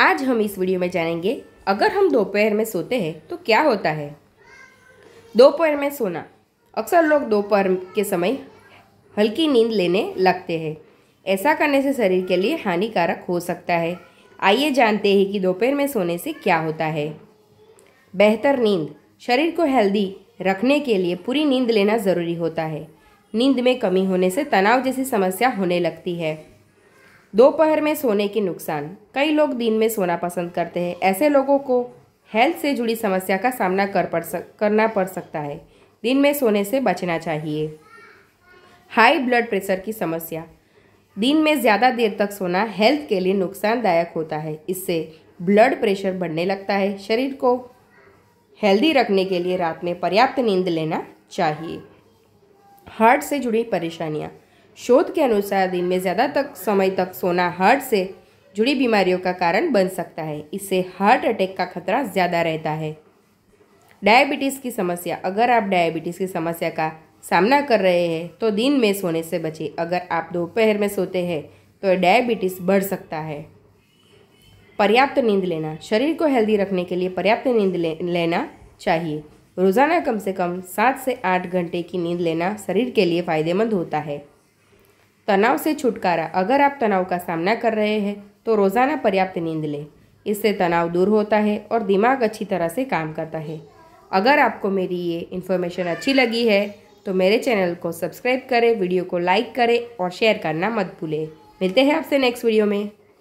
आज हम इस वीडियो में जानेंगे अगर हम दोपहर में सोते हैं तो क्या होता है दोपहर में सोना अक्सर लोग दोपहर के समय हल्की नींद लेने लगते हैं ऐसा करने से शरीर के लिए हानिकारक हो सकता है आइए जानते हैं कि दोपहर में सोने से क्या होता है बेहतर नींद शरीर को हेल्दी रखने के लिए पूरी नींद लेना ज़रूरी होता है नींद में कमी होने से तनाव जैसी समस्या होने लगती है दोपहर में सोने के नुकसान कई लोग दिन में सोना पसंद करते हैं ऐसे लोगों को हेल्थ से जुड़ी समस्या का सामना कर पड़ सक करना पड़ सकता है दिन में सोने से बचना चाहिए हाई ब्लड प्रेशर की समस्या दिन में ज़्यादा देर तक सोना हेल्थ के लिए नुकसानदायक होता है इससे ब्लड प्रेशर बढ़ने लगता है शरीर को हेल्दी रखने के लिए रात में पर्याप्त नींद लेना चाहिए हार्ट से जुड़ी परेशानियाँ शोध के अनुसार दिन में ज़्यादा तक समय तक सोना हार्ट से जुड़ी बीमारियों का कारण बन सकता है इससे हार्ट अटैक का खतरा ज़्यादा रहता है डायबिटीज़ की समस्या अगर आप डायबिटीज़ की समस्या का सामना कर रहे हैं तो दिन में सोने से बचें अगर आप दोपहर में सोते हैं तो डायबिटीज़ बढ़ सकता है पर्याप्त नींद लेना शरीर को हेल्दी रखने के लिए पर्याप्त नींद ले, लेना चाहिए रोज़ाना कम से कम सात से आठ घंटे की नींद लेना शरीर के लिए फ़ायदेमंद होता है तनाव से छुटकारा अगर आप तनाव का सामना कर रहे हैं तो रोज़ाना पर्याप्त नींद लें इससे तनाव दूर होता है और दिमाग अच्छी तरह से काम करता है अगर आपको मेरी ये इन्फॉर्मेशन अच्छी लगी है तो मेरे चैनल को सब्सक्राइब करें वीडियो को लाइक करें और शेयर करना मत भूलें मिलते हैं आपसे नेक्स्ट वीडियो में